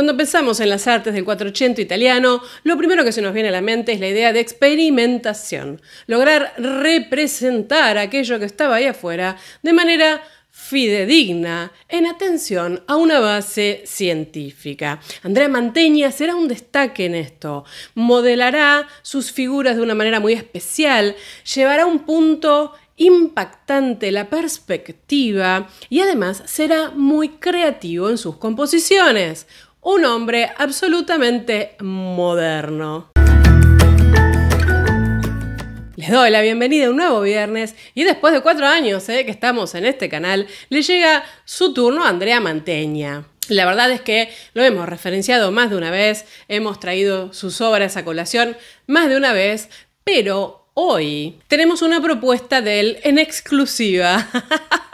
Cuando pensamos en las artes del 480 italiano, lo primero que se nos viene a la mente es la idea de experimentación, lograr representar aquello que estaba ahí afuera de manera fidedigna en atención a una base científica. Andrea Manteña será un destaque en esto, modelará sus figuras de una manera muy especial, llevará un punto impactante la perspectiva y además será muy creativo en sus composiciones un hombre absolutamente moderno. Les doy la bienvenida a un nuevo viernes y después de cuatro años eh, que estamos en este canal, le llega su turno a Andrea Manteña. La verdad es que lo hemos referenciado más de una vez, hemos traído sus obras a colación más de una vez, pero hoy tenemos una propuesta de él en exclusiva.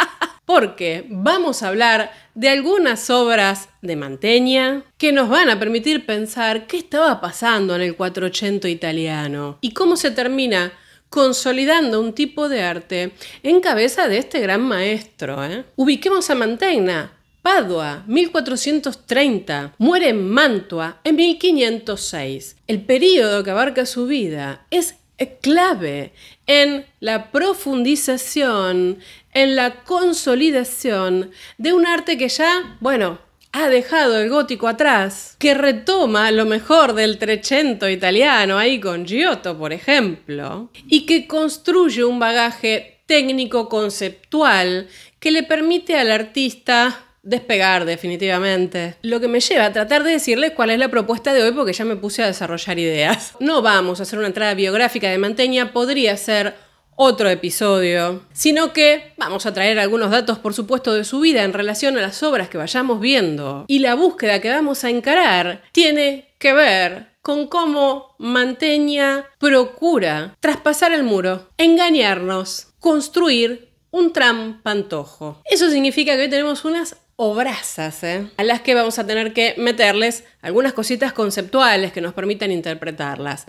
porque vamos a hablar de algunas obras de Mantegna que nos van a permitir pensar qué estaba pasando en el 480 italiano y cómo se termina consolidando un tipo de arte en cabeza de este gran maestro. ¿eh? Ubiquemos a Mantegna. Padua, 1430, muere en Mantua en 1506. El periodo que abarca su vida es es clave en la profundización, en la consolidación de un arte que ya, bueno, ha dejado el gótico atrás, que retoma lo mejor del trecento italiano, ahí con Giotto, por ejemplo, y que construye un bagaje técnico conceptual que le permite al artista despegar definitivamente. Lo que me lleva a tratar de decirles cuál es la propuesta de hoy porque ya me puse a desarrollar ideas. No vamos a hacer una entrada biográfica de Manteña, podría ser otro episodio, sino que vamos a traer algunos datos, por supuesto, de su vida en relación a las obras que vayamos viendo. Y la búsqueda que vamos a encarar tiene que ver con cómo Manteña procura traspasar el muro, engañarnos, construir un trampantojo. Eso significa que hoy tenemos unas o ¿eh? a las que vamos a tener que meterles algunas cositas conceptuales que nos permitan interpretarlas.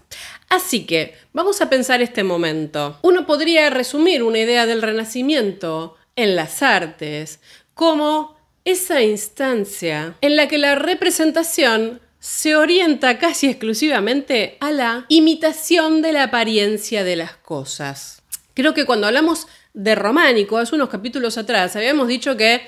Así que vamos a pensar este momento. Uno podría resumir una idea del Renacimiento en las artes como esa instancia en la que la representación se orienta casi exclusivamente a la imitación de la apariencia de las cosas. Creo que cuando hablamos de románico, hace unos capítulos atrás, habíamos dicho que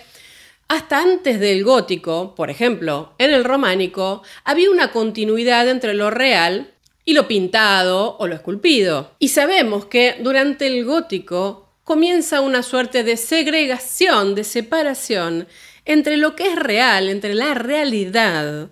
hasta antes del gótico, por ejemplo, en el románico, había una continuidad entre lo real y lo pintado o lo esculpido. Y sabemos que durante el gótico comienza una suerte de segregación, de separación entre lo que es real, entre la realidad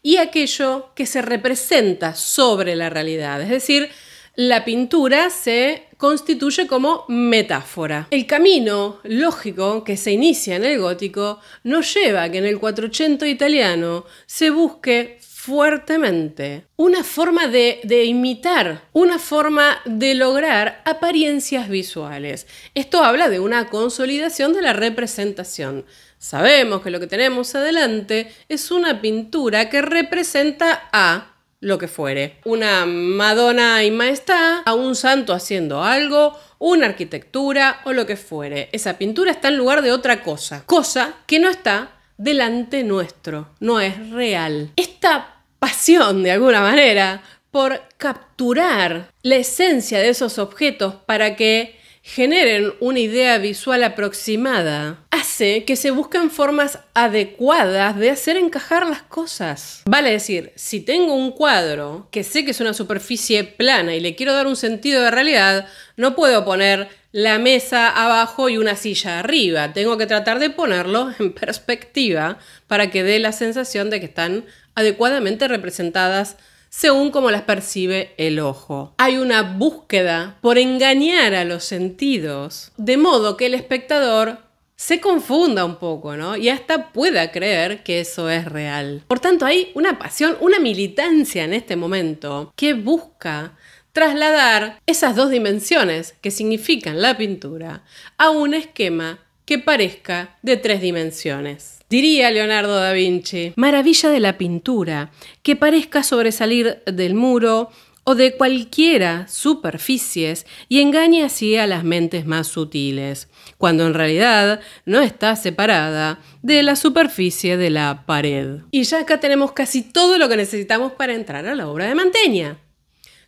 y aquello que se representa sobre la realidad. Es decir, la pintura se constituye como metáfora. El camino lógico que se inicia en el gótico nos lleva a que en el 480 italiano se busque fuertemente una forma de, imitar, una forma de lograr apariencias visuales. Esto habla de una consolidación de la representación. Sabemos que lo que tenemos adelante es una pintura que representa a lo que fuere. Una Madonna y Maestá, a un santo haciendo algo, una arquitectura o lo que fuere. Esa pintura está en lugar de otra cosa, cosa que no está delante nuestro, no es real. Esta pasión, de alguna manera, por capturar la esencia de esos objetos para que generen una idea visual aproximada, hace que se busquen formas adecuadas de hacer encajar las cosas. Vale decir, si tengo un cuadro que sé que es una superficie plana y le quiero dar un sentido de realidad, no puedo poner la mesa abajo y una silla arriba. Tengo que tratar de ponerlo en perspectiva para que dé la sensación de que están adecuadamente representadas según como las percibe el ojo. Hay una búsqueda por engañar a los sentidos, de modo que el espectador se confunda un poco, ¿no? Y hasta pueda creer que eso es real. Por tanto, hay una pasión, una militancia en este momento que busca trasladar esas dos dimensiones que significan la pintura a un esquema que parezca de tres dimensiones. Diría Leonardo da Vinci, maravilla de la pintura, que parezca sobresalir del muro o de cualquiera superficies y engañe así a las mentes más sutiles, cuando en realidad no está separada de la superficie de la pared. Y ya acá tenemos casi todo lo que necesitamos para entrar a la obra de Manteña.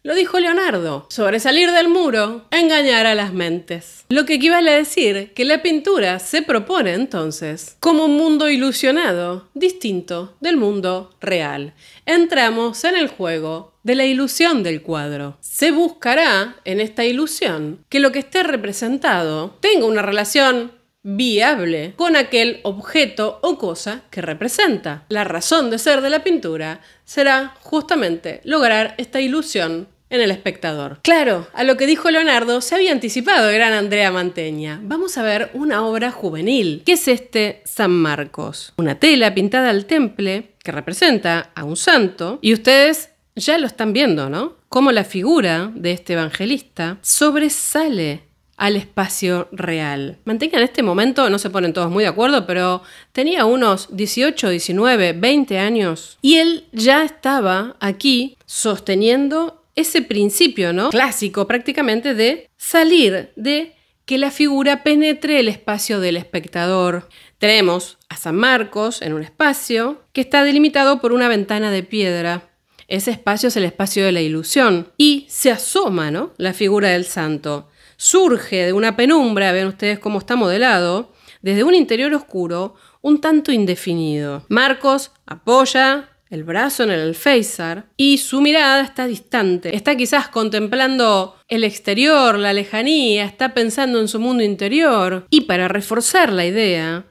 Lo dijo Leonardo, sobresalir del muro, engañar a las mentes. Lo que equivale a decir que la pintura se propone entonces como un mundo ilusionado, distinto del mundo real. Entramos en el juego de la ilusión del cuadro. Se buscará en esta ilusión que lo que esté representado tenga una relación viable con aquel objeto o cosa que representa. La razón de ser de la pintura será justamente lograr esta ilusión en El Espectador. Claro, a lo que dijo Leonardo se había anticipado gran Andrea Manteña. Vamos a ver una obra juvenil, que es este San Marcos. Una tela pintada al temple que representa a un santo y ustedes ya lo están viendo, ¿no? Cómo la figura de este evangelista sobresale al espacio real. Manteña en este momento, no se ponen todos muy de acuerdo, pero tenía unos 18, 19, 20 años y él ya estaba aquí sosteniendo ese principio, ¿no? Clásico prácticamente de salir de que la figura penetre el espacio del espectador. Tenemos a San Marcos en un espacio que está delimitado por una ventana de piedra. Ese espacio es el espacio de la ilusión y se asoma, ¿no? La figura del santo surge de una penumbra, ven ustedes cómo está modelado, desde un interior oscuro un tanto indefinido. Marcos apoya el brazo en el alféizar y su mirada está distante. Está quizás contemplando el exterior, la lejanía, está pensando en su mundo interior. Y para reforzar la idea,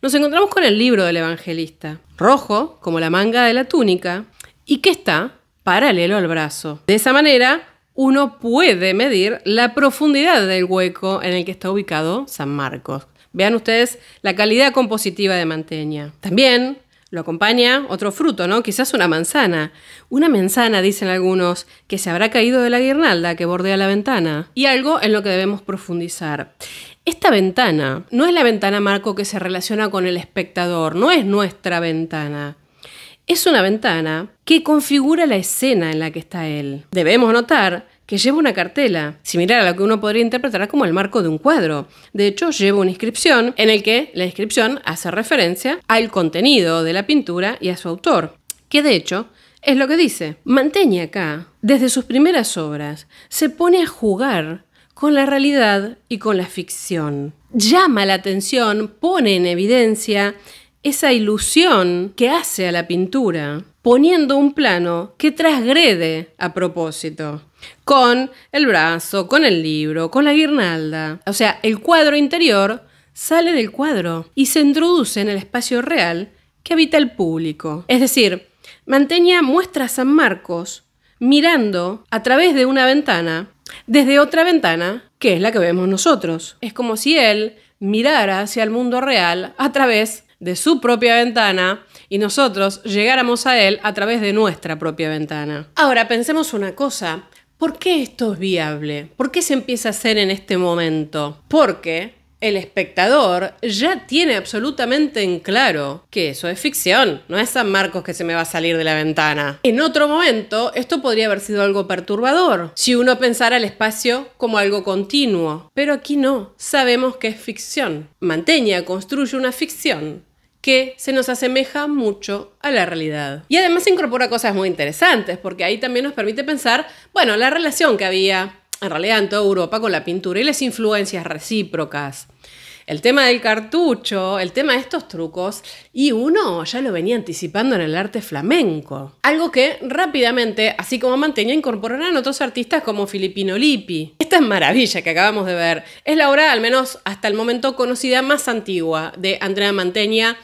nos encontramos con el libro del evangelista, rojo como la manga de la túnica y que está paralelo al brazo. De esa manera, uno puede medir la profundidad del hueco en el que está ubicado San Marcos. Vean ustedes la calidad compositiva de Manteña. También lo acompaña otro fruto, ¿no? Quizás una manzana. Una manzana, dicen algunos, que se habrá caído de la guirnalda que bordea la ventana. Y algo en lo que debemos profundizar. Esta ventana no es la ventana marco que se relaciona con el espectador, no es nuestra ventana. Es una ventana que configura la escena en la que está él. Debemos notar que lleva una cartela, similar a lo que uno podría interpretar como el marco de un cuadro. De hecho, lleva una inscripción en el que la inscripción hace referencia al contenido de la pintura y a su autor, que de hecho es lo que dice. Manteña acá, desde sus primeras obras, se pone a jugar con la realidad y con la ficción. Llama la atención, pone en evidencia esa ilusión que hace a la pintura, poniendo un plano que trasgrede a propósito. Con el brazo, con el libro, con la guirnalda. O sea, el cuadro interior sale del cuadro y se introduce en el espacio real que habita el público. Es decir, Manteña muestra a San Marcos mirando a través de una ventana, desde otra ventana, que es la que vemos nosotros. Es como si él mirara hacia el mundo real a través de su propia ventana y nosotros llegáramos a él a través de nuestra propia ventana. Ahora pensemos una cosa, ¿Por qué esto es viable? ¿Por qué se empieza a hacer en este momento? Porque el espectador ya tiene absolutamente en claro que eso es ficción, no es San Marcos que se me va a salir de la ventana. En otro momento, esto podría haber sido algo perturbador, si uno pensara el espacio como algo continuo, pero aquí no, sabemos que es ficción. Manteña construye una ficción que se nos asemeja mucho a la realidad. Y además incorpora cosas muy interesantes, porque ahí también nos permite pensar, bueno, la relación que había en realidad en toda Europa con la pintura y las influencias recíprocas el tema del cartucho, el tema de estos trucos, y uno ya lo venía anticipando en el arte flamenco. Algo que rápidamente, así como Manteña, incorporarán otros artistas como Filipino Lippi. Esta maravilla que acabamos de ver es la obra, al menos hasta el momento conocida, más antigua de Andrea Manteña,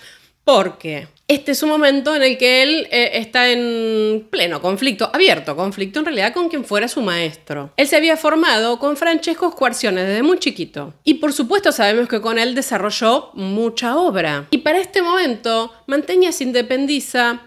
porque este es un momento en el que él eh, está en pleno conflicto, abierto conflicto en realidad con quien fuera su maestro. Él se había formado con Francesco Squarcione desde muy chiquito. Y por supuesto sabemos que con él desarrolló mucha obra. Y para este momento, mantenía se independiza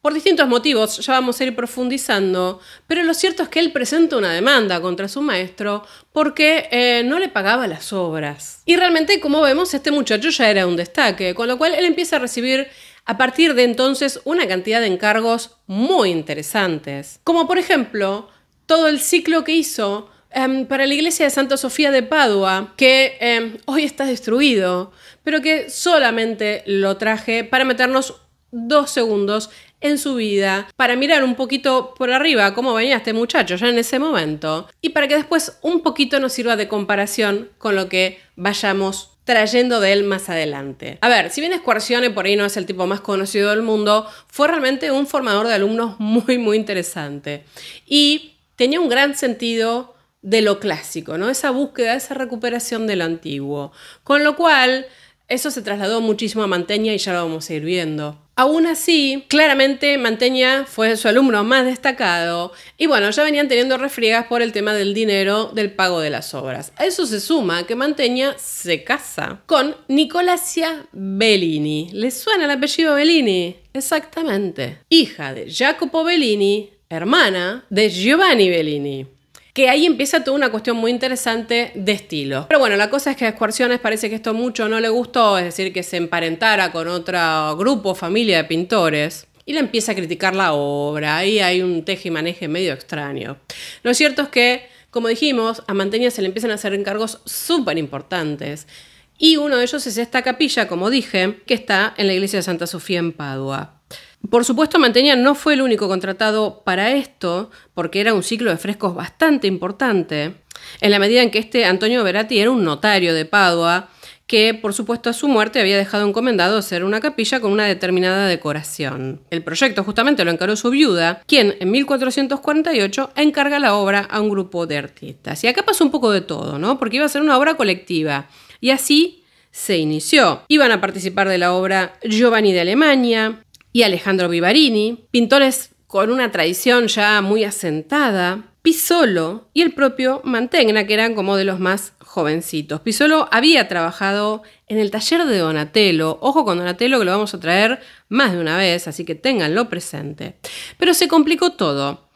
por distintos motivos, ya vamos a ir profundizando, pero lo cierto es que él presenta una demanda contra su maestro porque eh, no le pagaba las obras. Y realmente, como vemos, este muchacho ya era un destaque, con lo cual él empieza a recibir a partir de entonces una cantidad de encargos muy interesantes, como por ejemplo todo el ciclo que hizo em, para la iglesia de Santa Sofía de Padua, que em, hoy está destruido, pero que solamente lo traje para meternos dos segundos en su vida para mirar un poquito por arriba cómo venía este muchacho ya en ese momento y para que después un poquito nos sirva de comparación con lo que vayamos trayendo de él más adelante. A ver, si bien Squarcione por ahí no es el tipo más conocido del mundo, fue realmente un formador de alumnos muy, muy interesante. Y tenía un gran sentido de lo clásico, ¿no? Esa búsqueda, esa recuperación de lo antiguo. Con lo cual, eso se trasladó muchísimo a Manteña y ya lo vamos a ir viendo. Aún así, claramente Manteña fue su alumno más destacado y bueno, ya venían teniendo refriegas por el tema del dinero del pago de las obras. A eso se suma que Manteña se casa con Nicolasia Bellini. ¿Le suena el apellido Bellini? Exactamente. Hija de Jacopo Bellini, hermana de Giovanni Bellini que ahí empieza toda una cuestión muy interesante de estilo. Pero bueno, la cosa es que a Escuarciones parece que esto mucho no le gustó, es decir, que se emparentara con otro grupo, familia de pintores. Y le empieza a criticar la obra, ahí hay un teje y maneje medio extraño. Lo cierto es que, como dijimos, a Manteña se le empiezan a hacer encargos súper importantes. Y uno de ellos es esta capilla, como dije, que está en la iglesia de Santa Sofía en Padua. Por supuesto, Manteña no fue el único contratado para esto, porque era un ciclo de frescos bastante importante, en la medida en que este Antonio Veratti era un notario de Padua, que por supuesto a su muerte había dejado encomendado hacer una capilla con una determinada decoración. El proyecto justamente lo encaró su viuda, quien en 1448 encarga la obra a un grupo de artistas. Y acá pasó un poco de todo, ¿no? Porque iba a ser una obra colectiva. Y así se inició. Iban a participar de la obra Giovanni de Alemania, y Alejandro Vivarini, pintores con una tradición ya muy asentada, Pisolo y el propio Mantegna, que eran como de los más jovencitos. Pisolo había trabajado en el taller de Donatello. Ojo con Donatello que lo vamos a traer más de una vez, así que ténganlo presente. Pero se complicó todo.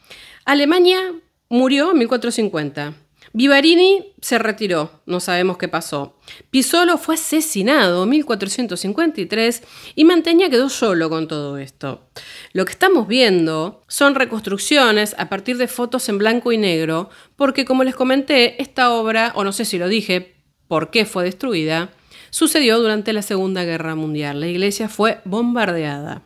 Alemania murió en 1450. Vivarini se retiró, no sabemos qué pasó. Pisolo fue asesinado en 1453 y Manteña quedó solo con todo esto. Lo que estamos viendo son reconstrucciones a partir de fotos en blanco y negro, porque como les comenté, esta obra, o no sé si lo dije, por qué fue destruida, sucedió durante la Segunda Guerra Mundial. La iglesia fue bombardeada.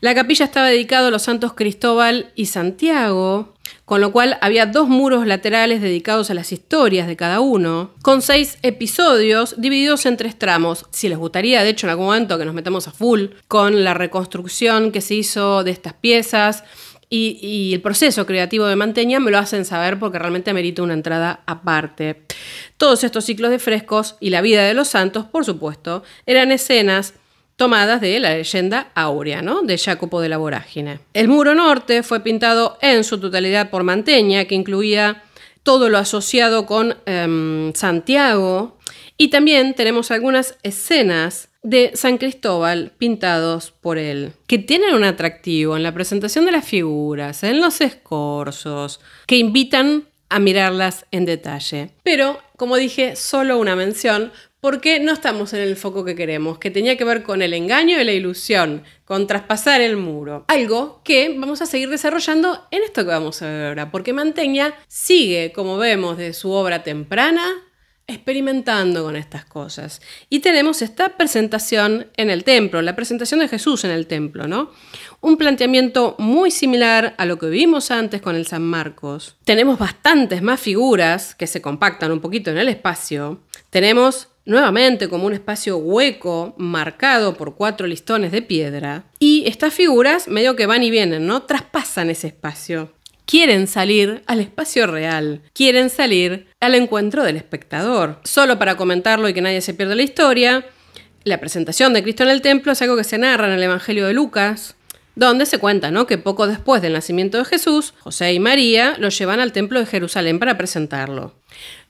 La capilla estaba dedicada a los santos Cristóbal y Santiago, con lo cual había dos muros laterales dedicados a las historias de cada uno, con seis episodios divididos en tres tramos. Si les gustaría, de hecho, en algún momento que nos metamos a full con la reconstrucción que se hizo de estas piezas y, el proceso creativo de Manteña, me lo hacen saber porque realmente merita una entrada aparte. Todos estos ciclos de frescos y la vida de los santos, por supuesto, eran escenas tomadas de la leyenda áurea ¿no? de Jacopo de la Vorágine. El muro norte fue pintado en su totalidad por Manteña, que incluía todo lo asociado con em, Santiago, y también tenemos algunas escenas de San Cristóbal pintados por él, que tienen un atractivo en la presentación de las figuras, en los escorzos, que invitan a mirarlas en detalle. Pero, como dije, solo una mención porque no estamos en el foco que queremos, que tenía que ver con el engaño y la ilusión, con traspasar el muro. Algo que vamos a seguir desarrollando en esto que vamos a ver ahora, porque Manteña sigue, como vemos de su obra temprana, experimentando con estas cosas. Y tenemos esta presentación en el templo, la presentación de Jesús en el templo, ¿no? Un planteamiento muy similar a lo que vimos antes con el San Marcos. Tenemos bastantes más figuras que se compactan un poquito en el espacio. Tenemos nuevamente como un espacio hueco marcado por cuatro listones de piedra. Y estas figuras medio que van y vienen, ¿no? Traspasan ese espacio. Quieren salir al espacio real, quieren salir al encuentro del espectador. Solo para comentarlo y que nadie se pierda la historia, la presentación de Cristo en el templo es algo que se narra en el Evangelio de Lucas, donde se cuenta ¿no? que poco después del nacimiento de Jesús, José y María lo llevan al templo de Jerusalén para presentarlo.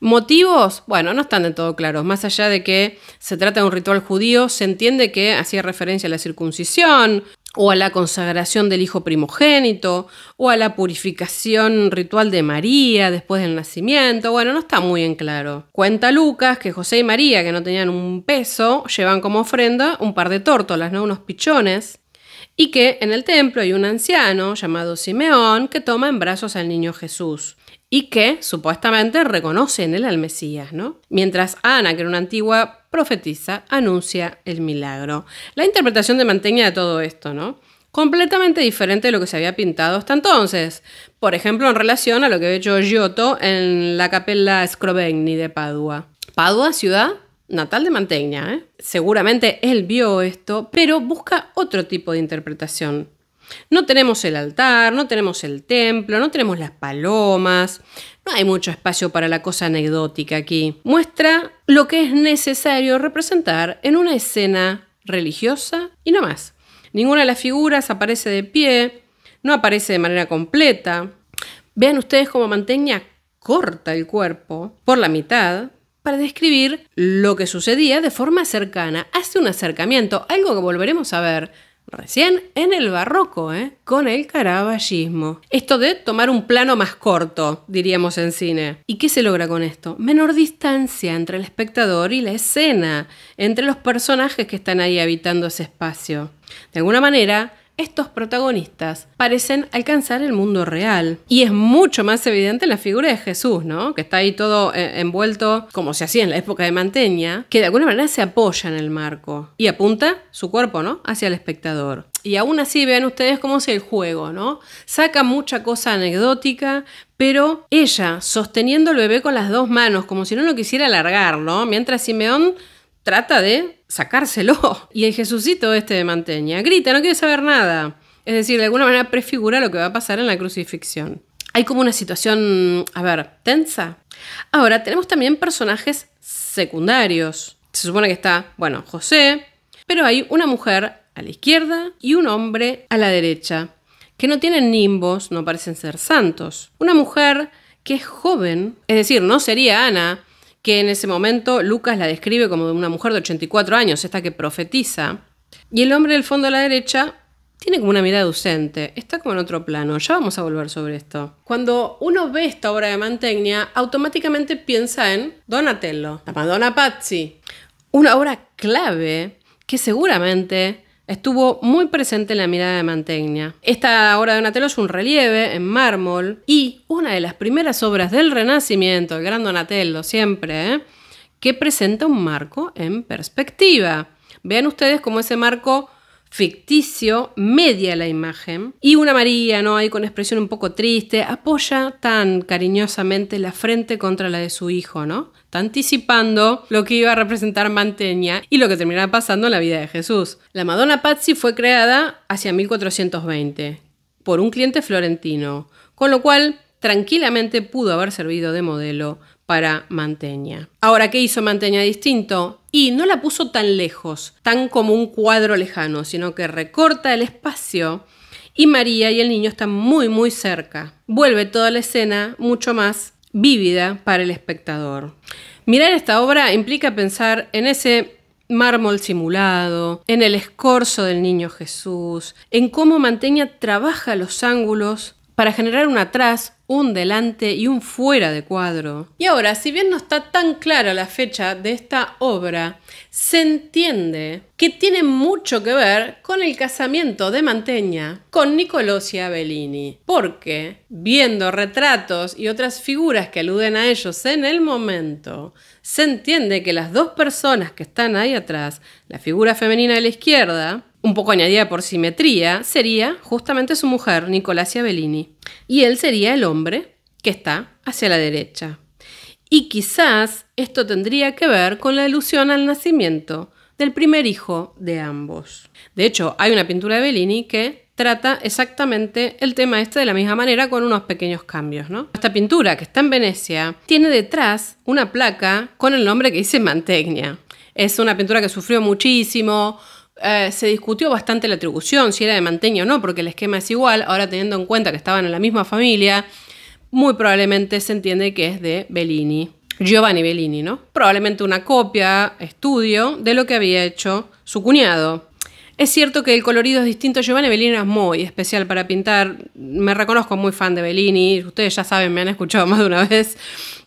Motivos, bueno, no están de todo claros. Más allá de que se trata de un ritual judío, se entiende que hacía referencia a la circuncisión, o a la consagración del hijo primogénito, o a la purificación ritual de María después del nacimiento. Bueno, no está muy en claro. Cuenta Lucas que José y María, que no tenían un peso, llevan como ofrenda un par de tórtolas, ¿no? Unos pichones. Y que en el templo hay un anciano llamado Simeón que toma en brazos al niño Jesús y que supuestamente reconoce en él al Mesías, ¿no? Mientras Ana, que era una antigua profetisa, anuncia el milagro. La interpretación de Manteña de todo esto, ¿no? Completamente diferente de lo que se había pintado hasta entonces. Por ejemplo, en relación a lo que había hecho Giotto en la capella Scrovegni de Padua. Padua, ciudad natal de Mantegna. ¿eh? Seguramente él vio esto, pero busca otro tipo de interpretación. No tenemos el altar, no tenemos el templo, no tenemos las palomas, no hay mucho espacio para la cosa anecdótica aquí. Muestra lo que es necesario representar en una escena religiosa y no más. Ninguna de las figuras aparece de pie, no aparece de manera completa. Vean ustedes cómo Manteña corta el cuerpo por la mitad para describir lo que sucedía de forma cercana. Hace un acercamiento, algo que volveremos a ver Recién en el barroco, ¿eh? con el caraballismo. Esto de tomar un plano más corto, diríamos en cine. ¿Y qué se logra con esto? Menor distancia entre el espectador y la escena, entre los personajes que están ahí habitando ese espacio. De alguna manera, estos protagonistas parecen alcanzar el mundo real. Y es mucho más evidente en la figura de Jesús, ¿no? Que está ahí todo eh, envuelto, como se hacía en la época de Manteña, que de alguna manera se apoya en el marco y apunta su cuerpo, ¿no? Hacia el espectador. Y aún así vean ustedes cómo es el juego, ¿no? Saca mucha cosa anecdótica, pero ella sosteniendo al bebé con las dos manos, como si no lo quisiera alargarlo, Mientras Simeón trata de sacárselo. Y el Jesucito este de Manteña grita, no quiere saber nada. Es decir, de alguna manera prefigura lo que va a pasar en la crucifixión. Hay como una situación, a ver, tensa. Ahora, tenemos también personajes secundarios. Se supone que está, bueno, José, pero hay una mujer a la izquierda y un hombre a la derecha, que no tienen nimbos, no parecen ser santos. Una mujer que es joven, es decir, no sería Ana, que en ese momento Lucas la describe como una mujer de 84 años, esta que profetiza. Y el hombre del fondo a la derecha tiene como una mirada ausente está como en otro plano, ya vamos a volver sobre esto. Cuando uno ve esta obra de Mantegna, automáticamente piensa en Donatello, la Madonna Pazzi, una obra clave que seguramente Estuvo muy presente en la mirada de Mantegna. Esta obra de Donatello es un relieve en mármol y una de las primeras obras del Renacimiento, el gran Donatello siempre, ¿eh? que presenta un marco en perspectiva. Vean ustedes cómo ese marco ficticio media la imagen y una María, ¿no? Ahí con expresión un poco triste, apoya tan cariñosamente la frente contra la de su hijo, ¿no? anticipando lo que iba a representar Manteña y lo que terminará pasando en la vida de Jesús. La Madonna Pazzi fue creada hacia 1420 por un cliente florentino, con lo cual tranquilamente pudo haber servido de modelo para Manteña. Ahora, ¿qué hizo Manteña distinto? Y no la puso tan lejos, tan como un cuadro lejano, sino que recorta el espacio y María y el niño están muy muy cerca. Vuelve toda la escena mucho más vívida para el espectador. Mirar esta obra implica pensar en ese mármol simulado, en el escorzo del niño Jesús, en cómo Manteña trabaja los ángulos para generar un atrás, un delante y un fuera de cuadro. Y ahora, si bien no está tan clara la fecha de esta obra, se entiende que tiene mucho que ver con el casamiento de Manteña con Nicolosi Bellini, porque viendo retratos y otras figuras que aluden a ellos en el momento, se entiende que las dos personas que están ahí atrás, la figura femenina de la izquierda, un poco añadida por simetría, sería justamente su mujer, Nicolásia Bellini. Y él sería el hombre que está hacia la derecha. Y quizás esto tendría que ver con la alusión al nacimiento del primer hijo de ambos. De hecho, hay una pintura de Bellini que trata exactamente el tema este de la misma manera con unos pequeños cambios, ¿no? Esta pintura que está en Venecia tiene detrás una placa con el nombre que dice Mantegna. Es una pintura que sufrió muchísimo, eh, se discutió bastante la atribución, si era de Manteño o no, porque el esquema es igual, ahora teniendo en cuenta que estaban en la misma familia, muy probablemente se entiende que es de Bellini, Giovanni Bellini, ¿no? Probablemente una copia, estudio, de lo que había hecho su cuñado. Es cierto que el colorido es distinto, Giovanni Bellini es muy especial para pintar, me reconozco muy fan de Bellini, ustedes ya saben, me han escuchado más de una vez,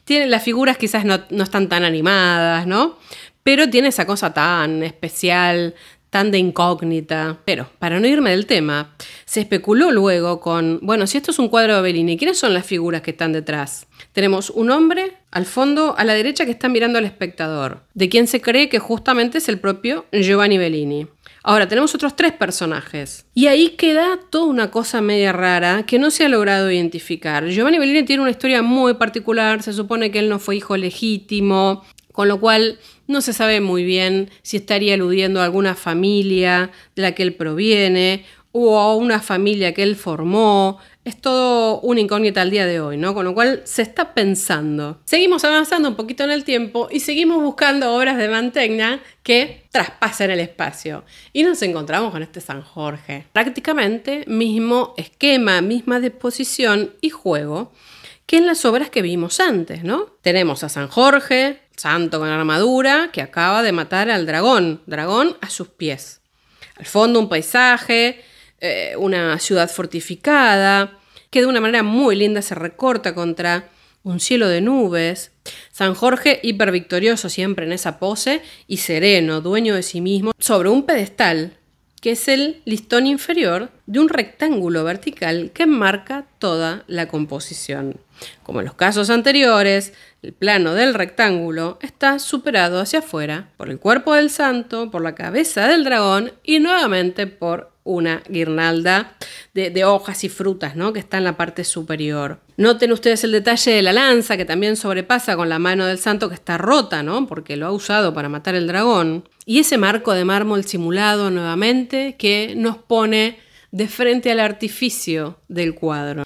tiene, las figuras quizás no, no están tan animadas, ¿no? Pero tiene esa cosa tan especial tan de incógnita. Pero, para no irme del tema, se especuló luego con, bueno, si esto es un cuadro de Bellini, ¿quiénes son las figuras que están detrás? Tenemos un hombre al fondo, a la derecha, que está mirando al espectador, de quien se cree que justamente es el propio Giovanni Bellini. Ahora, tenemos otros tres personajes. Y ahí queda toda una cosa media rara que no se ha logrado identificar. Giovanni Bellini tiene una historia muy particular, se supone que él no fue hijo legítimo, con lo cual no se sabe muy bien si estaría aludiendo a alguna familia de la que él proviene o a una familia que él formó. Es todo un incógnita al día de hoy, ¿no? Con lo cual se está pensando. Seguimos avanzando un poquito en el tiempo y seguimos buscando obras de Mantegna que traspasen el espacio. Y nos encontramos con este San Jorge. Prácticamente mismo esquema, misma disposición y juego que en las obras que vimos antes, ¿no? Tenemos a San Jorge, santo con armadura que acaba de matar al dragón, dragón a sus pies. Al fondo un paisaje, eh, una ciudad fortificada, que de una manera muy linda se recorta contra un cielo de nubes. San Jorge hipervictorioso siempre en esa pose y sereno, dueño de sí mismo, sobre un pedestal que es el listón inferior de un rectángulo vertical que enmarca toda la composición. Como en los casos anteriores, el plano del rectángulo está superado hacia afuera por el cuerpo del santo, por la cabeza del dragón y nuevamente por una guirnalda de, de hojas y frutas ¿no? que está en la parte superior. Noten ustedes el detalle de la lanza que también sobrepasa con la mano del santo que está rota, ¿no? porque lo ha usado para matar el dragón. Y ese marco de mármol simulado nuevamente que nos pone de frente al artificio del cuadro.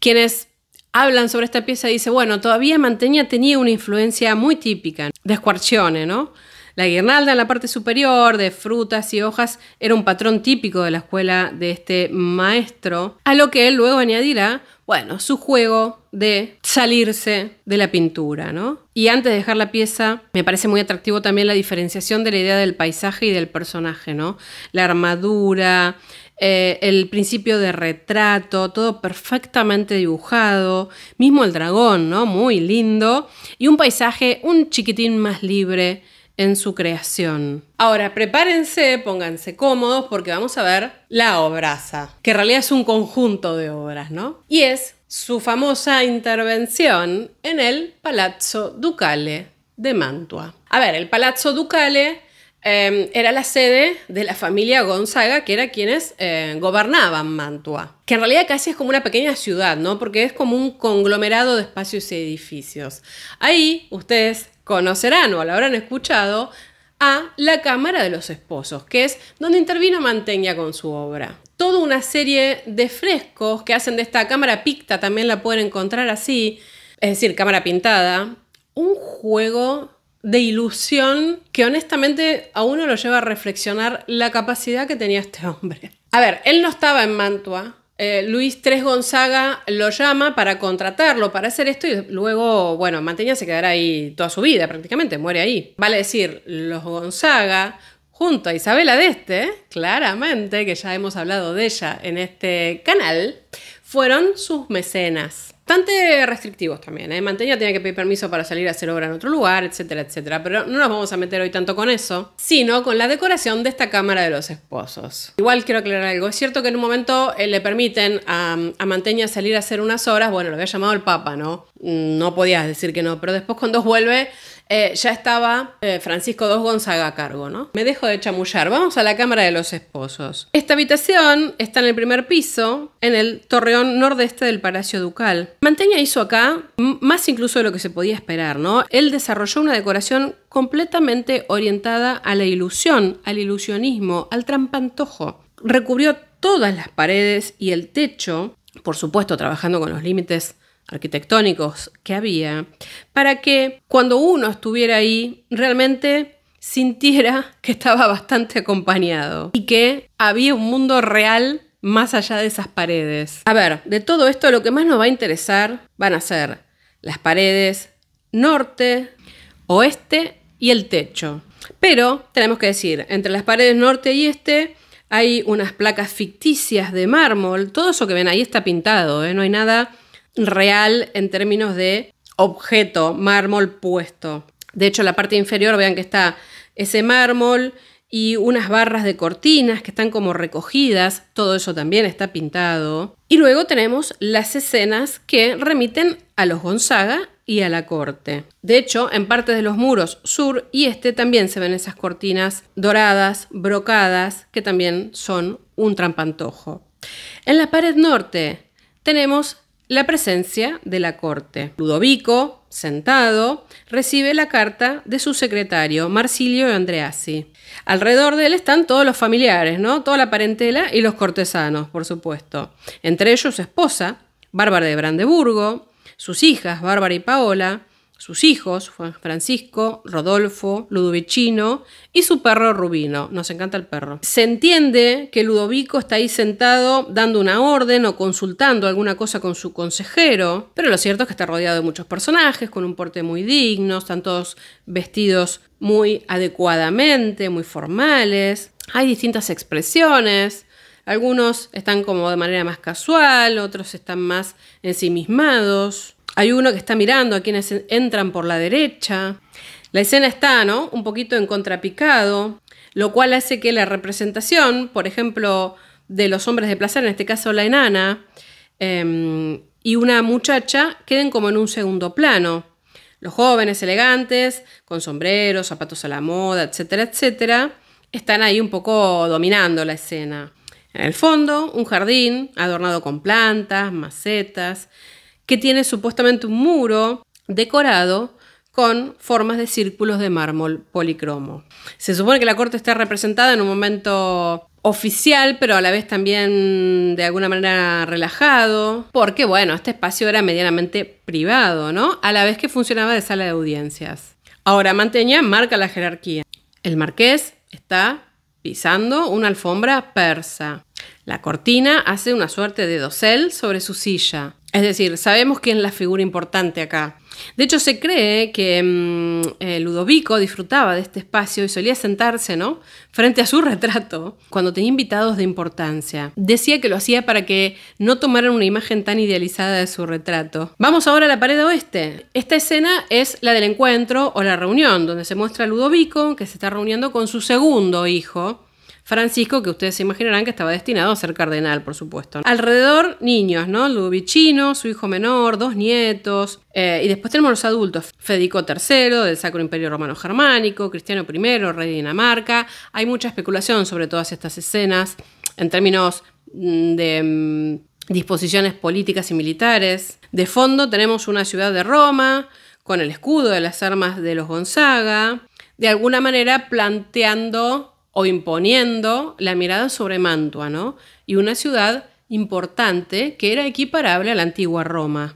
Quienes hablan sobre esta pieza dicen, bueno, todavía mantenía tenía una influencia muy típica de Squarcione, ¿no? La guirnalda en la parte superior de frutas y hojas era un patrón típico de la escuela de este maestro, a lo que él luego añadirá, bueno, su juego de salirse de la pintura, ¿no? Y antes de dejar la pieza, me parece muy atractivo también la diferenciación de la idea del paisaje y del personaje, ¿no? La armadura, eh, el principio de retrato, todo perfectamente dibujado, mismo el dragón, ¿no? Muy lindo, y un paisaje un chiquitín más libre, en su creación. Ahora, prepárense, pónganse cómodos porque vamos a ver la obraza, que en realidad es un conjunto de obras, ¿no? Y es su famosa intervención en el Palazzo Ducale de Mantua. A ver, el Palazzo Ducale Em, era la sede de la familia Gonzaga, que era quienes eh, gobernaban Mantua. Que en realidad casi es como una pequeña ciudad, ¿no? Porque es como un conglomerado de espacios y edificios. Ahí ustedes conocerán o lo habrán escuchado a la Cámara de los Esposos, que es donde intervino Manteña con su obra. Toda una serie de frescos que hacen de esta cámara picta, también la pueden encontrar así, es decir, cámara pintada, un juego de ilusión que honestamente a uno lo lleva a reflexionar la capacidad que tenía este hombre. A ver, él no estaba en Mantua. Eh, Luis Tres Gonzaga lo llama para contratarlo, para hacer esto y luego, bueno, Manteña se quedará ahí toda su vida prácticamente, muere ahí. Vale decir, los Gonzaga junto a Isabela Deste, claramente, que ya hemos hablado de ella en este canal, fueron sus mecenas bastante restrictivos también. ¿eh? Manteña tiene que pedir permiso para salir a hacer obra en otro lugar, etcétera, etcétera. Pero no nos vamos a meter hoy tanto con eso, sino con la decoración de esta cámara de los esposos. Igual quiero aclarar algo. Es cierto que en un momento eh, le permiten a, a, Manteña salir a hacer unas horas. Bueno, lo había llamado el Papa, ¿no? Mm, no podías decir que no. Pero después cuando vuelve eh, ya estaba eh, Francisco II Gonzaga a cargo, ¿no? Me dejo de chamullar. Vamos a la Cámara de los Esposos. Esta habitación está en el primer piso, en el torreón nordeste del Palacio Ducal. Manteña hizo acá más incluso de lo que se podía esperar, ¿no? Él desarrolló una decoración completamente orientada a la ilusión, al ilusionismo, al trampantojo. Recubrió todas las paredes y el techo, por supuesto trabajando con los límites arquitectónicos que había, para que cuando uno estuviera ahí realmente sintiera que estaba bastante acompañado y que había un mundo real más allá de esas paredes. A ver, de todo esto lo que más nos va a interesar van a ser las paredes norte, oeste y el techo. Pero tenemos que decir, entre las paredes norte y este hay unas placas ficticias de mármol, todo eso que ven ahí está pintado, ¿eh? no hay nada real en términos de objeto, mármol puesto. De hecho, la parte inferior, vean que está ese mármol y unas barras de cortinas que están como recogidas, todo eso también está pintado. Y luego tenemos las escenas que remiten a los Gonzaga y a la corte. De hecho, en parte de los muros sur y este también se ven esas cortinas doradas, brocadas, que también son un trampantojo. En la pared norte tenemos la presencia de la corte. Ludovico, sentado, recibe la carta de su secretario, Marsilio Andreassi. Alrededor de él están todos los familiares, ¿no? Toda la parentela y los cortesanos, por supuesto. Entre ellos su esposa, Bárbara de Brandeburgo, sus hijas, Bárbara y Paola, sus hijos, Francisco, Rodolfo, Ludovicino y su perro Rubino. Nos encanta el perro. Se entiende que Ludovico está ahí sentado dando una orden o consultando alguna cosa con su consejero, pero lo cierto es que está rodeado de muchos personajes, con un porte muy digno, están todos vestidos muy adecuadamente, muy formales. Hay distintas expresiones. Algunos están como de manera más casual, otros están más ensimismados. Hay uno que está mirando a quienes entran por la derecha. La escena está, ¿no? Un poquito en contrapicado, lo cual hace que la representación, por ejemplo, de los hombres de placer, en este caso la enana, em, y una muchacha, queden como en un segundo plano. Los jóvenes elegantes, con sombreros, zapatos a la moda, etcétera, etcétera, están ahí un poco dominando la escena. En el fondo, un jardín adornado con plantas, macetas, que tiene supuestamente un muro decorado con formas de círculos de mármol policromo. Se supone que la corte está representada en un momento oficial, pero a la vez también de alguna manera relajado, porque bueno, este espacio era medianamente privado, ¿no? A la vez que funcionaba de sala de audiencias. Ahora, Manteña marca la jerarquía. El marqués está pisando una alfombra persa. La cortina hace una suerte de dosel sobre su silla. Es decir, sabemos quién es la figura importante acá. De hecho, se cree que mm, eh, Ludovico disfrutaba de este espacio y solía sentarse, ¿no? Frente a su retrato cuando tenía invitados de importancia. Decía que lo hacía para que no tomaran una imagen tan idealizada de su retrato. Vamos ahora a la pared oeste. Esta escena es la del encuentro o la reunión, donde se muestra a Ludovico que se está reuniendo con su segundo hijo, Francisco, que ustedes se imaginarán que estaba destinado a ser cardenal, por supuesto. Alrededor, niños, ¿no? Ludovicino, su hijo menor, dos nietos. Eh, y después tenemos los adultos. Federico III, del Sacro Imperio Romano Germánico, Cristiano I, rey de Dinamarca. Hay mucha especulación sobre todas estas escenas en términos mm, de mm, disposiciones políticas y militares. De fondo tenemos una ciudad de Roma con el escudo de las armas de los Gonzaga, de alguna manera planteando o imponiendo la mirada sobre Mantua, Y una ciudad importante que era equiparable a la antigua Roma.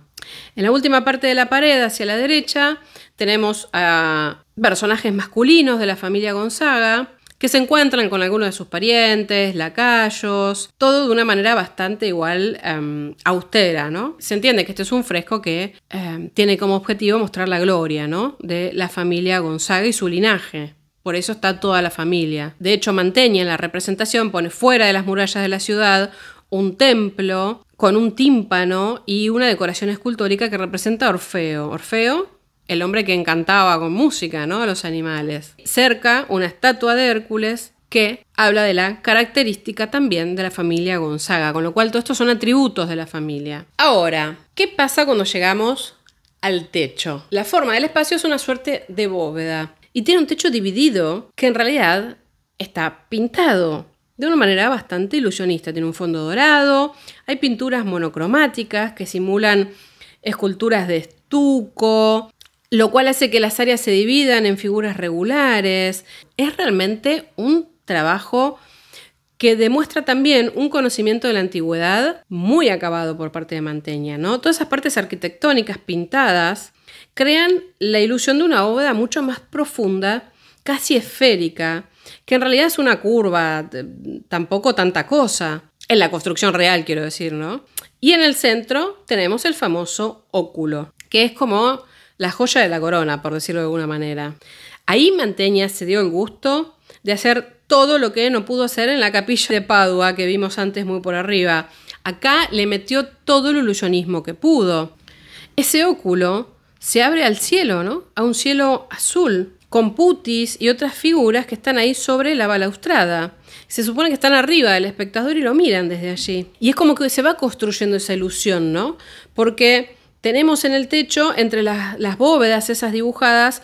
En la última parte de la pared, hacia la derecha, tenemos a personajes masculinos de la familia Gonzaga que se encuentran con algunos de sus parientes, lacayos, todo de una manera bastante igual em, austera, ¿no? Se entiende que este es un fresco que em, tiene como objetivo mostrar la gloria, De la familia Gonzaga y su linaje por eso está toda la familia. De hecho, mantenía en la representación pone fuera de las murallas de la ciudad un templo con un tímpano y una decoración escultórica que representa a Orfeo. Orfeo, el hombre que encantaba con música a los animales. Cerca, una estatua de Hércules que habla de la característica también de la familia Gonzaga, con lo cual todos estos son atributos de la familia. Ahora, ¿qué pasa cuando llegamos al techo? La forma del espacio es una suerte de bóveda y tiene un techo dividido que en realidad está pintado de una manera bastante ilusionista. Tiene un fondo dorado, hay pinturas monocromáticas que simulan esculturas de estuco, lo cual hace que las áreas se dividan en figuras regulares. Es realmente un trabajo que demuestra también un conocimiento de la antigüedad muy acabado por parte de Manteña, Todas esas partes arquitectónicas pintadas crean la ilusión de una bóveda mucho más profunda, casi esférica, que en realidad es una curva, eh, tampoco tanta cosa, en la construcción real quiero decir, ¿no? Y en el centro tenemos el famoso óculo, que es como la joya de la corona, por decirlo de alguna manera. Ahí Manteña se dio el gusto de hacer todo lo que no pudo hacer en la capilla de Padua que vimos antes muy por arriba. Acá le metió todo el ilusionismo que pudo. Ese óculo se abre al cielo, ¿no? A un cielo azul, con putis y otras figuras que están ahí sobre la balaustrada. Se supone que están arriba del espectador y lo miran desde allí. Y es como que se va construyendo esa ilusión, ¿no? Porque tenemos en el techo, entre las, las bóvedas esas dibujadas,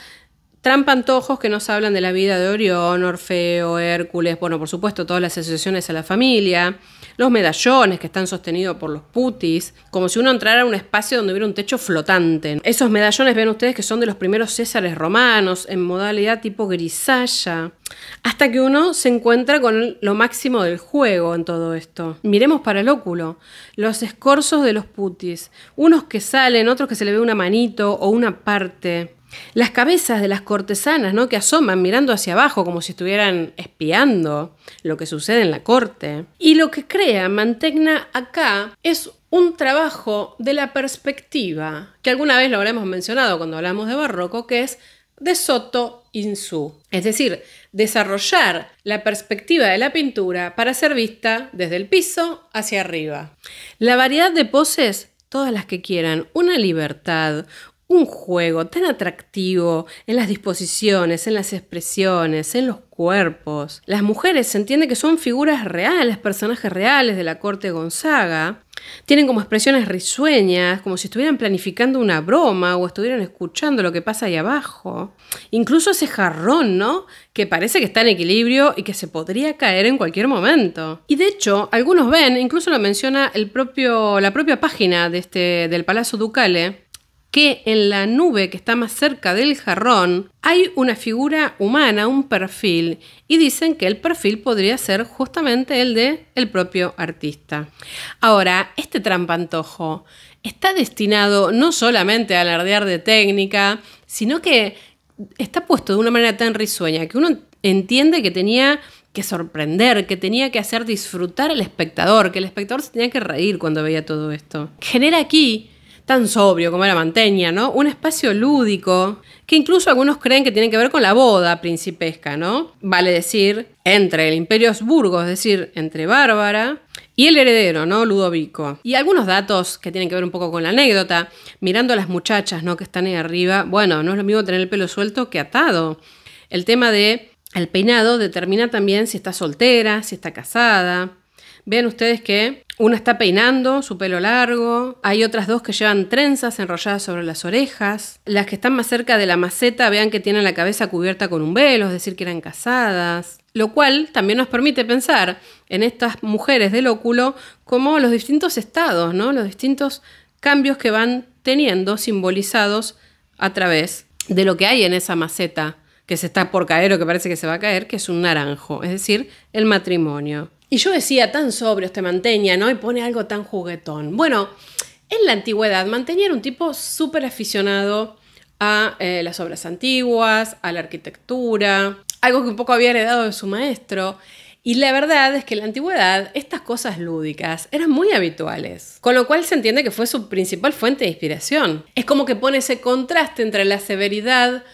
trampantojos que nos hablan de la vida de Orión, Orfeo, Hércules, bueno, por supuesto, todas las asociaciones a la familia los medallones que están sostenidos por los putis, como si uno entrara a un espacio donde hubiera un techo flotante. Esos medallones, ven ustedes, que son de los primeros Césares romanos, en modalidad tipo grisalla, hasta que uno se encuentra con lo máximo del juego en todo esto. Miremos para el óculo, los escorzos de los putis, unos que salen, otros que se le ve una manito o una parte. Las cabezas de las cortesanas, ¿no? Que asoman mirando hacia abajo como si estuvieran espiando lo que sucede en la corte. Y lo que crea Mantegna acá es un trabajo de la perspectiva, que alguna vez lo habremos mencionado cuando hablamos de barroco, que es de Soto su. Es decir, desarrollar la perspectiva de la pintura para ser vista desde el piso hacia arriba. La variedad de poses todas las que quieran, una libertad, un juego tan atractivo en las disposiciones, en las expresiones, en los cuerpos. Las mujeres se entiende que son figuras reales, personajes reales de la corte Gonzaga. Tienen como expresiones risueñas, como si estuvieran planificando una broma o estuvieran escuchando lo que pasa ahí abajo. Incluso ese jarrón, ¿no? Que parece que está en equilibrio y que se podría caer en cualquier momento. Y de hecho, algunos ven, incluso lo menciona el propio, la propia página de este, del Palacio Ducale, que en la nube que está más cerca del jarrón hay una figura humana, un perfil, y dicen que el perfil podría ser justamente el de el propio artista. Ahora, este trampantojo está destinado no solamente a alardear de técnica, sino que está puesto de una manera tan risueña que uno entiende que tenía que sorprender, que tenía que hacer disfrutar al espectador, que el espectador se tenía que reír cuando veía todo esto. Genera aquí tan sobrio como era Manteña, ¿no? Un espacio lúdico que incluso algunos creen que tiene que ver con la boda principesca, ¿no? Vale decir, entre el imperio osburgo, es decir, entre Bárbara y el heredero, ¿no? Ludovico. Y algunos datos que tienen que ver un poco con la anécdota, mirando a las muchachas, ¿no? Que están ahí arriba, bueno, no es lo mismo tener el pelo suelto que atado. El tema de el peinado determina también si está soltera, si está casada. Vean ustedes que una está peinando su pelo largo, hay otras dos que llevan trenzas enrolladas sobre las orejas. Las que están más cerca de la maceta vean que tienen la cabeza cubierta con un velo, es decir, que eran casadas. Lo cual también nos permite pensar en estas mujeres del óculo como los distintos estados, ¿no? los distintos cambios que van teniendo simbolizados a través de lo que hay en esa maceta que se está por caer o que parece que se va a caer, que es un naranjo, es decir, el matrimonio. Y yo decía, tan sobrio este mantenía, ¿no? Y pone algo tan juguetón. Bueno, en la antigüedad, Manteña era un tipo súper aficionado a eh, las obras antiguas, a la arquitectura, algo que un poco había heredado de su maestro. Y la verdad es que en la antigüedad estas cosas lúdicas eran muy habituales, con lo cual se entiende que fue su principal fuente de inspiración. Es como que pone ese contraste entre la severidad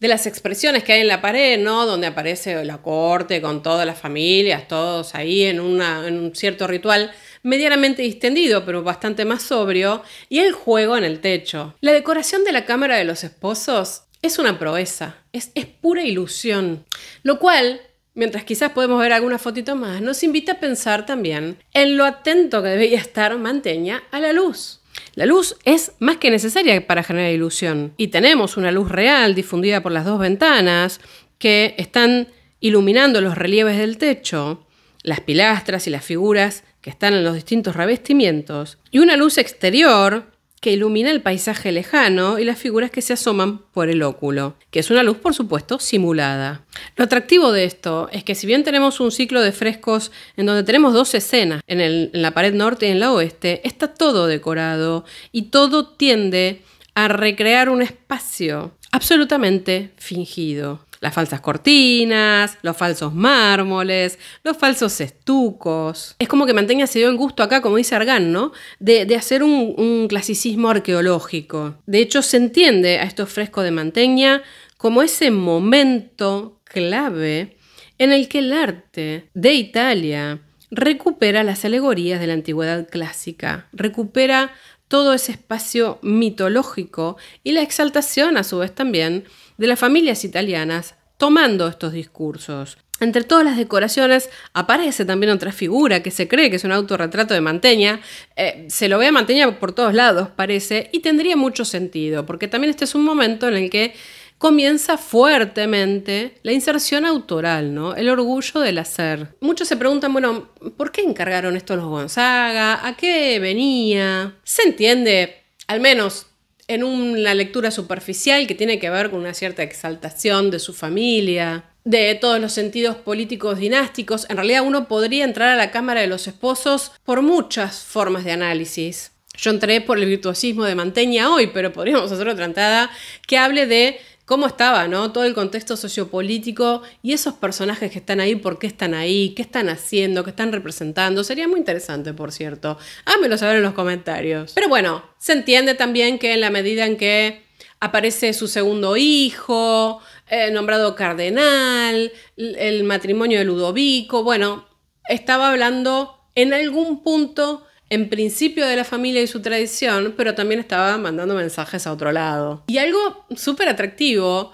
de las expresiones que hay en la pared, ¿no? Donde aparece la corte con todas las familias, todos ahí en, un cierto ritual medianamente distendido, pero bastante más sobrio, y el juego en el techo. La decoración de la cámara de los esposos es una proeza, es, es pura ilusión, lo cual mientras quizás podemos ver alguna fotito más, nos invita a pensar también en lo atento que debía estar Manteña a la luz. La luz es más que necesaria para generar ilusión y tenemos una luz real difundida por las dos ventanas que están iluminando los relieves del techo, las pilastras y las figuras que están en los distintos revestimientos, y una luz exterior que ilumina el paisaje lejano y las figuras que se asoman por el óculo, que es una luz por supuesto simulada. Lo atractivo de esto es que si bien tenemos un ciclo de frescos en donde tenemos dos escenas, en, en la pared norte y en la oeste, está todo decorado y todo tiende a recrear un espacio absolutamente fingido. Las falsas cortinas, los falsos mármoles, los falsos estucos. Es como que Mantegna se dio el gusto acá, como dice Argan, ¿no? De, hacer un, un, clasicismo arqueológico. De hecho, se entiende a estos frescos de Mantegna como ese momento clave en el que el arte de Italia recupera las alegorías de la antigüedad clásica, recupera todo ese espacio mitológico y la exaltación a su vez también de las familias italianas tomando estos discursos. Entre todas las decoraciones aparece también otra figura que se cree que es un autorretrato de Manteña. Eh, se lo ve a Manteña por todos lados, parece, y tendría mucho sentido, porque también este es un momento en el que comienza fuertemente la inserción autoral, ¿no? El orgullo del hacer. Muchos se preguntan, bueno, ¿por qué encargaron esto los Gonzaga? ¿A qué venía? Se entiende, al menos en una lectura superficial que tiene que ver con una cierta exaltación de su familia, de todos los sentidos políticos dinásticos. En realidad uno podría entrar a la Cámara de los Esposos por muchas formas de análisis. Yo entré por el virtuosismo de Manteña hoy, pero podríamos hacer otra entrada que hable de cómo estaba, ¿no? Todo el contexto sociopolítico y esos personajes que están ahí, por qué están ahí, qué están haciendo, qué están representando. Sería muy interesante, por cierto. Hámelo saber en los comentarios. Pero bueno, se entiende también que en la medida en que aparece su segundo hijo, eh, nombrado cardenal, el matrimonio de Ludovico, bueno, estaba hablando en algún punto en principio de la familia y su tradición, pero también estaba mandando mensajes a otro lado. Y algo súper atractivo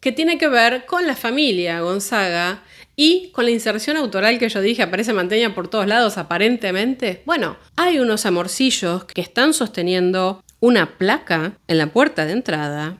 que tiene que ver con la familia Gonzaga y con la inserción autoral que yo dije, aparece Manteña por todos lados aparentemente. Bueno, hay unos amorcillos que están sosteniendo una placa en la puerta de entrada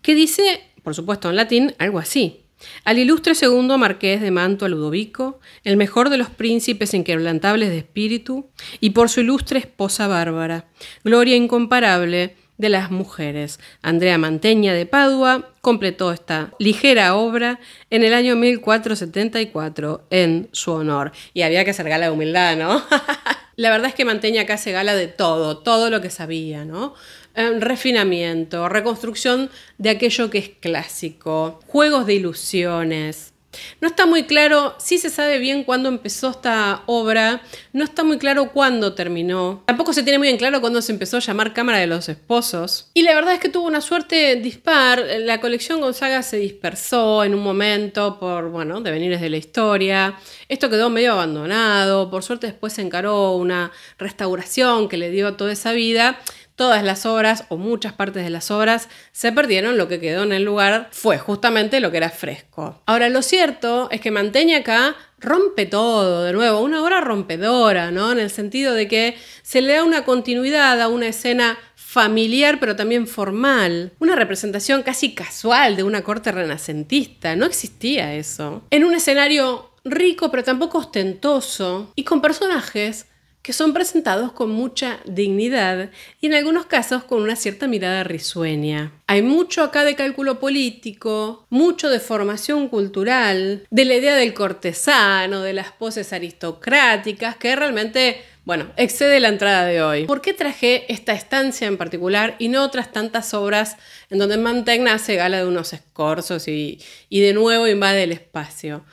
que dice, por supuesto en latín, algo así. Al ilustre segundo marqués de a Ludovico, el mejor de los príncipes inquebrantables de espíritu, y por su ilustre esposa Bárbara, gloria incomparable de las mujeres. Andrea Manteña de Padua completó esta ligera obra en el año 1474 en su honor. Y había que acercar la humildad, ¿no? la verdad es que Manteña acá se gala de todo, todo lo que sabía, ¿no? Eh, refinamiento, reconstrucción de aquello que es clásico, juegos de ilusiones, no está muy claro si se sabe bien cuándo empezó esta obra, no está muy claro cuándo terminó, tampoco se tiene muy en claro cuándo se empezó a llamar Cámara de los Esposos. Y la verdad es que tuvo una suerte dispar, la colección Gonzaga se dispersó en un momento por, bueno, devenires de la historia, esto quedó medio abandonado, por suerte después se encaró una restauración que le dio toda esa vida todas las obras o muchas partes de las obras se perdieron, lo que quedó en el lugar fue justamente lo que era fresco. Ahora, lo cierto es que Manteña acá rompe todo, de nuevo, una obra rompedora, ¿no? En el sentido de que se le da una continuidad a una escena familiar pero también formal, una representación casi casual de una corte renacentista, no existía eso. En un escenario rico pero tampoco ostentoso y con personajes que son presentados con mucha dignidad y en algunos casos con una cierta mirada risueña. Hay mucho acá de cálculo político, mucho de formación cultural, de la idea del cortesano, de las poses aristocráticas, que realmente, bueno, excede la entrada de hoy. ¿Por qué traje esta estancia en particular y no otras tantas obras en donde Mantegna hace gala de unos escorzos y, y de nuevo invade el espacio?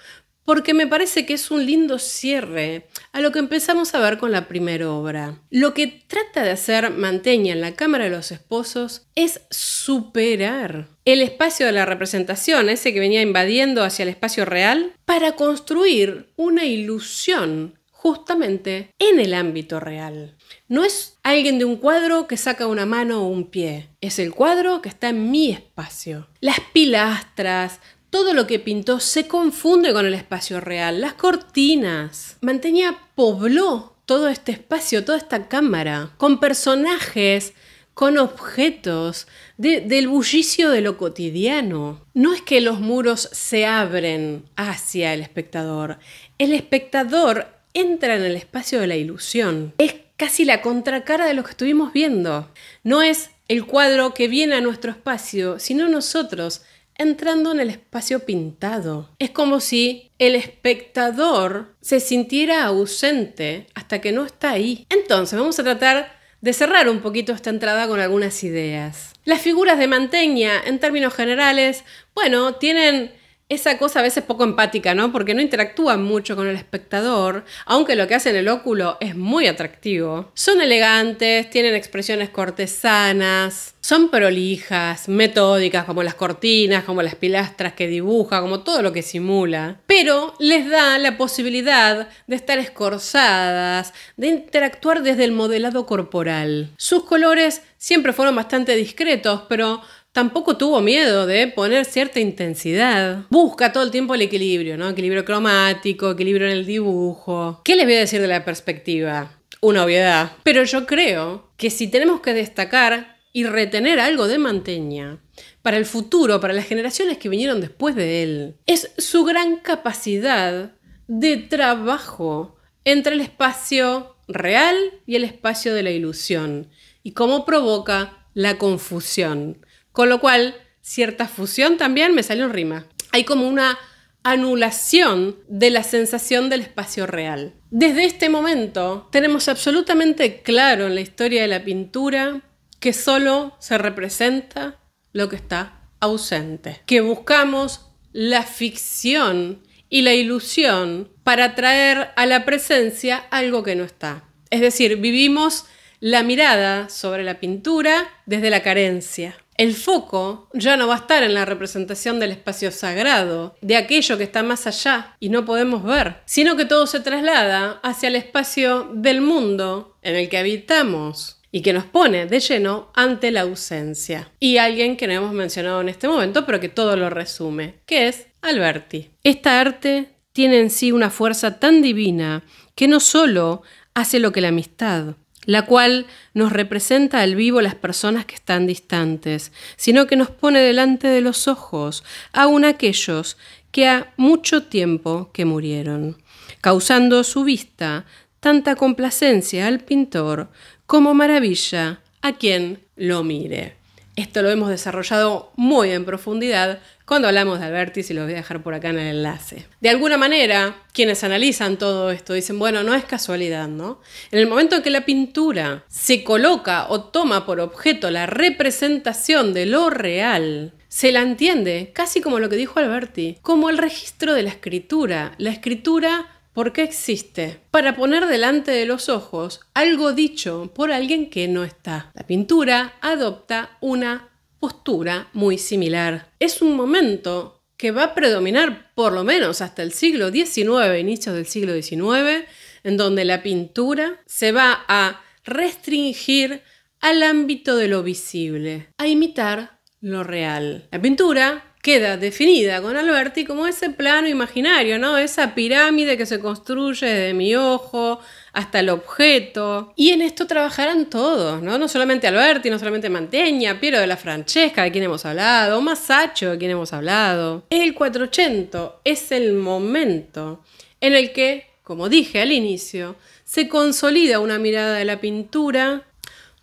porque me parece que es un lindo cierre a lo que empezamos a ver con la primera obra. Lo que trata de hacer Manteña en la Cámara de los Esposos es superar el espacio de la representación, ese que venía invadiendo hacia el espacio real, para construir una ilusión justamente en el ámbito real. No es alguien de un cuadro que saca una mano o un pie, es el cuadro que está en mi espacio. Las pilastras, todo lo que pintó se confunde con el espacio real, las cortinas. Mantenía, pobló todo este espacio, toda esta cámara, con personajes, con objetos, del bullicio de lo cotidiano. No es que los muros se abren hacia el espectador, el espectador entra en el espacio de la ilusión. Es casi la contracara de lo que estuvimos viendo. No es el cuadro que viene a nuestro espacio, sino nosotros entrando en el espacio pintado. Es como si el espectador se sintiera ausente hasta que no está ahí. Entonces vamos a tratar de cerrar un poquito esta entrada con algunas ideas. Las figuras de Manteña, en términos generales, bueno, tienen esa cosa a veces poco empática, ¿no? Porque no interactúan mucho con el espectador, aunque lo que hacen el óculo es muy atractivo. Son elegantes, tienen expresiones cortesanas, son prolijas, metódicas, como las cortinas, como las pilastras que dibuja, como todo lo que simula. Pero les da la posibilidad de estar escorzadas, de interactuar desde el modelado corporal. Sus colores siempre fueron bastante discretos, pero tampoco tuvo miedo de poner cierta intensidad. Busca todo el tiempo el equilibrio, ¿no? Equilibrio cromático, equilibrio en el dibujo. ¿Qué les voy a decir de la perspectiva? Una obviedad. Pero yo creo que si tenemos que destacar y retener algo de Manteña para el futuro, para las generaciones que vinieron después de él, es su gran capacidad de trabajo entre el espacio real y el espacio de la ilusión y cómo provoca la confusión. Con lo cual, cierta fusión también me salió en rima. Hay como una anulación de la sensación del espacio real. Desde este momento tenemos absolutamente claro en la historia de la pintura que solo se representa lo que está ausente, que buscamos la ficción y la ilusión para traer a la presencia algo que no está. Es decir, vivimos la mirada sobre la pintura desde la carencia el foco ya no va a estar en la representación del espacio sagrado, de aquello que está más allá y no podemos ver, sino que todo se traslada hacia el espacio del mundo en el que habitamos y que nos pone de lleno ante la ausencia. Y alguien que no hemos mencionado en este momento, pero que todo lo resume, que es Alberti. Esta arte tiene en sí una fuerza tan divina que no solo hace lo que la amistad, la cual nos representa al vivo las personas que están distantes, sino que nos pone delante de los ojos aún aquellos que ha mucho tiempo que murieron, causando su vista tanta complacencia al pintor como maravilla a quien lo mire. Esto lo hemos desarrollado muy en profundidad, cuando hablamos de Alberti, se los voy a dejar por acá en el enlace. De alguna manera, quienes analizan todo esto dicen, bueno, no es casualidad, ¿no? En el momento en que la pintura se coloca o toma por objeto la representación de lo real, se la entiende, casi como lo que dijo Alberti, como el registro de la escritura. La escritura ¿Por qué existe? Para poner delante de los ojos algo dicho por alguien que no está. La pintura adopta una postura muy similar. Es un momento que va a predominar por lo menos hasta el siglo XIX, inicios del siglo XIX, en donde la pintura se va a restringir al ámbito de lo visible, a imitar lo real. La pintura queda definida con Alberti como ese plano imaginario, ¿no? Esa pirámide que se construye de mi ojo hasta el objeto. Y en esto trabajarán todos, ¿no? No solamente Alberti, no solamente Manteña, Piero de la Francesca, de quien hemos hablado, Masacho, de quien hemos hablado. El 480 es el momento en el que, como dije al inicio, se consolida una mirada de la pintura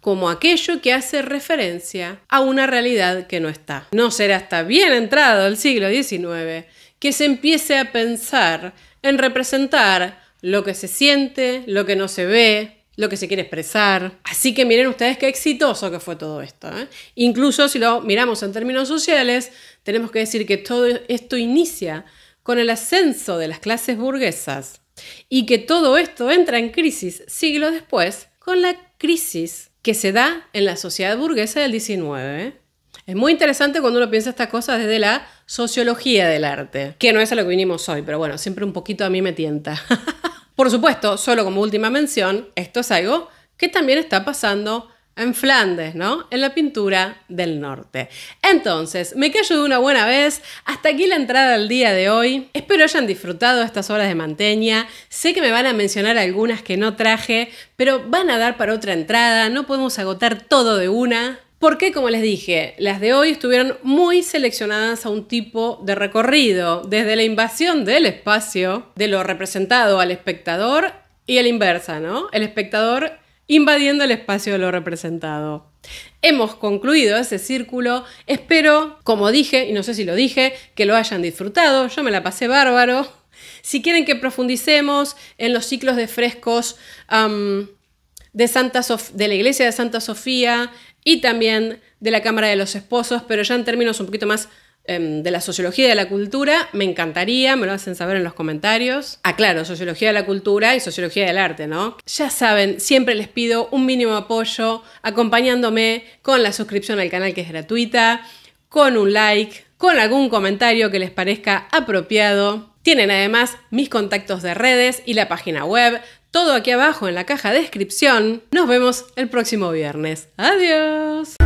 como aquello que hace referencia a una realidad que no está. No será hasta bien entrado el siglo XIX que se empiece a pensar en representar lo que se siente, lo que no se ve, lo que se quiere expresar. Así que miren ustedes qué exitoso que fue todo esto. ¿eh? Incluso si lo miramos en términos sociales, tenemos que decir que todo esto inicia con el ascenso de las clases burguesas y que todo esto entra en crisis siglos después con la crisis que se da en la sociedad burguesa del 19. ¿eh? Es muy interesante cuando uno piensa estas cosas desde la sociología del arte, que no es a lo que vinimos hoy, pero bueno, siempre un poquito a mí me tienta. Por supuesto, solo como última mención, esto es algo que también está pasando en Flandes, ¿no? En la pintura del norte. Entonces, me callo de una buena vez. Hasta aquí la entrada del día de hoy. Espero hayan disfrutado estas horas de manteña. Sé que me van a mencionar algunas que no traje, pero van a dar para otra entrada. No podemos agotar todo de una. Porque, como les dije, las de hoy estuvieron muy seleccionadas a un tipo de recorrido, desde la invasión del espacio, de lo representado al espectador, y a la inversa, ¿no? El espectador invadiendo el espacio de lo representado. Hemos concluido ese círculo. Espero, como dije, y no sé si lo dije, que lo hayan disfrutado. Yo me la pasé bárbaro. Si quieren que profundicemos en los ciclos de frescos de, Santa de la iglesia de Santa Sofía, y también de la Cámara de los Esposos, pero ya en términos un poquito más em, de la sociología de la cultura, me encantaría, me lo hacen saber en los comentarios. Ah, claro, sociología de la cultura y sociología del arte, ¿no? Ya saben, siempre les pido un mínimo apoyo acompañándome con la suscripción al canal que es gratuita, con un like, con algún comentario que les parezca apropiado. Tienen además mis contactos de redes y la página web todo aquí abajo en la caja de descripción. Nos vemos el próximo viernes. Adiós.